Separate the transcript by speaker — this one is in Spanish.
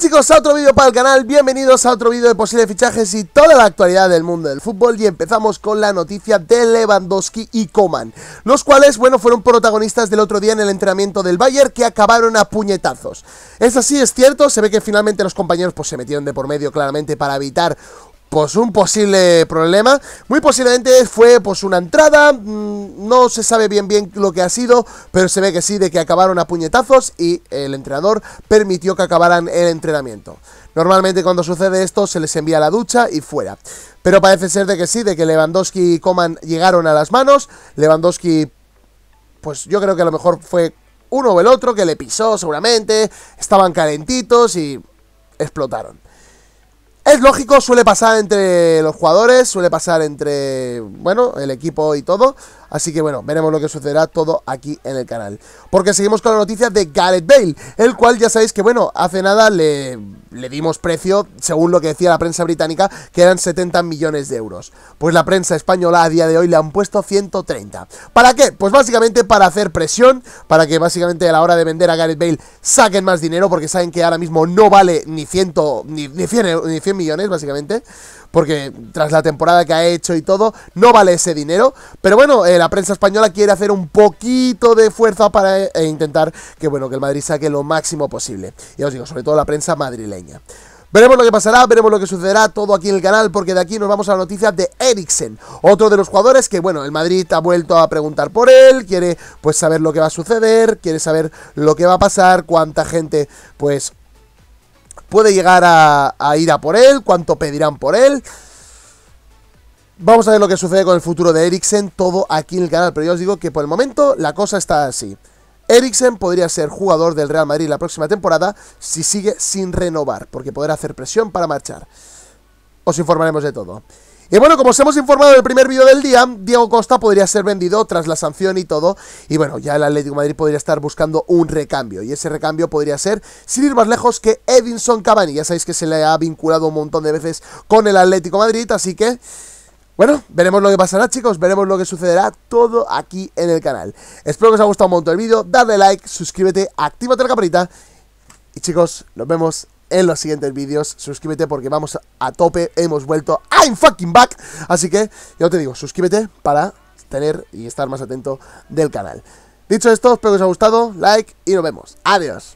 Speaker 1: chicos a otro vídeo para el canal, bienvenidos a otro vídeo de posibles fichajes y toda la actualidad del mundo del fútbol y empezamos con la noticia de Lewandowski y Coman, los cuales, bueno, fueron protagonistas del otro día en el entrenamiento del Bayern que acabaron a puñetazos. Es así, es cierto, se ve que finalmente los compañeros pues se metieron de por medio claramente para evitar pues un posible problema. Muy posiblemente fue pues una entrada, mm, no se sabe bien bien lo que ha sido, pero se ve que sí, de que acabaron a puñetazos y el entrenador permitió que acabaran el entrenamiento. Normalmente cuando sucede esto se les envía a la ducha y fuera. Pero parece ser de que sí, de que Lewandowski y Coman llegaron a las manos. Lewandowski, pues yo creo que a lo mejor fue uno o el otro que le pisó seguramente, estaban calentitos y explotaron. Es lógico, suele pasar entre los jugadores, suele pasar entre, bueno, el equipo y todo. Así que bueno, veremos lo que sucederá todo aquí en el canal. Porque seguimos con la noticia de Gareth Bale, el cual ya sabéis que bueno, hace nada le, dimos precio, según lo que decía la prensa británica, que eran 70 millones de euros. Pues la prensa española a día de hoy le han puesto 130. ¿Para qué? Pues básicamente para hacer presión, para que básicamente a la hora de vender a Gareth Bale saquen más dinero, porque saben que ahora mismo no vale ni 100, ni, ni 100, ni 100 millones, básicamente, porque tras la temporada que ha hecho y todo, no vale ese dinero. Pero bueno, eh, la prensa española quiere hacer un poquito de fuerza para eh, e intentar que, bueno, que el Madrid saque lo máximo posible. Ya os digo, sobre todo la prensa madrileña. Veremos lo que pasará, veremos lo que sucederá todo aquí en el canal, porque de aquí nos vamos a la noticia de Eriksen, otro de los jugadores que, bueno, el Madrid ha vuelto a preguntar por él, quiere pues saber lo que va a suceder, quiere saber lo que va a pasar, cuánta gente pues puede llegar a, ir a por él, cuánto pedirán por él. Vamos a ver lo que sucede con el futuro de Eriksen, todo aquí en el canal, pero yo os digo que por el momento la cosa está así. Eriksen podría ser jugador del Real Madrid la próxima temporada si sigue sin renovar, porque podrá hacer presión para marchar. Os informaremos de todo. Y bueno, como os hemos informado en el primer vídeo del día, Diego Costa podría ser vendido tras la sanción y todo. Y bueno, ya el Atlético de Madrid podría estar buscando un recambio. Y ese recambio podría ser, sin ir más lejos, que Edinson Cavani. Ya sabéis que se le ha vinculado un montón de veces con el Atlético Madrid, así que... Bueno, veremos lo que pasará chicos, veremos lo que sucederá todo aquí en el canal. Espero que os haya gustado un montón el vídeo, dadle like, suscríbete, actívate la campanita y chicos, nos vemos en los siguientes vídeos. Suscríbete porque vamos a tope, hemos vuelto I'm fucking back. Así que, yo te digo, suscríbete para tener y estar más atento del canal. Dicho esto, espero que os haya gustado, like y nos vemos. Adiós.